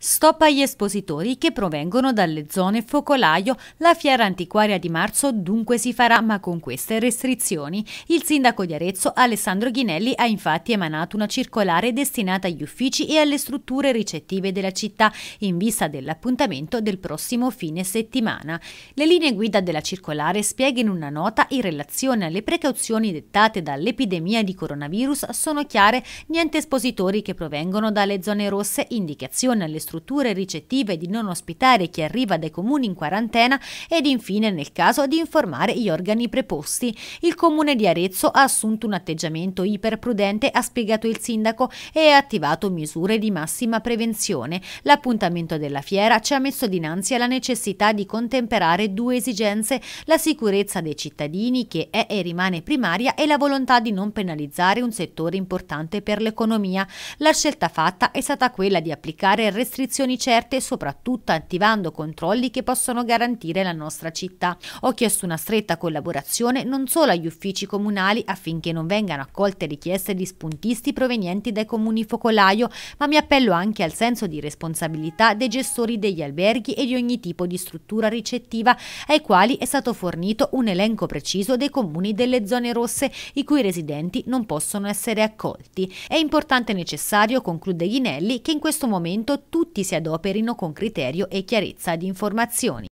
Stop agli espositori che provengono dalle zone focolaio. La fiera antiquaria di marzo dunque si farà, ma con queste restrizioni. Il sindaco di Arezzo, Alessandro Ghinelli, ha infatti emanato una circolare destinata agli uffici e alle strutture ricettive della città in vista dell'appuntamento del prossimo fine settimana. Le linee guida della circolare spiega in una nota in relazione alle precauzioni dettate dall'epidemia di coronavirus sono chiare niente espositori che provengono dalle zone rosse, indicazione alle strutture strutture ricettive di non ospitare chi arriva dai comuni in quarantena ed infine nel caso di informare gli organi preposti. Il comune di Arezzo ha assunto un atteggiamento iperprudente, ha spiegato il sindaco e ha attivato misure di massima prevenzione. L'appuntamento della fiera ci ha messo dinanzi alla necessità di contemperare due esigenze, la sicurezza dei cittadini che è e rimane primaria e la volontà di non penalizzare un settore importante per l'economia. La scelta fatta è stata quella di applicare restrizioni restrizioni certe e soprattutto attivando controlli che possono garantire la nostra città. Ho chiesto una stretta collaborazione non solo agli uffici comunali affinché non vengano accolte richieste di spuntisti provenienti dai comuni focolaio, ma mi appello anche al senso di responsabilità dei gestori degli alberghi e di ogni tipo di struttura ricettiva ai quali è stato fornito un elenco preciso dei comuni delle zone rosse i cui residenti non possono essere accolti. È importante e necessario, conclude Ghinelli, che in questo momento tutti tutti si adoperino con criterio e chiarezza di informazioni.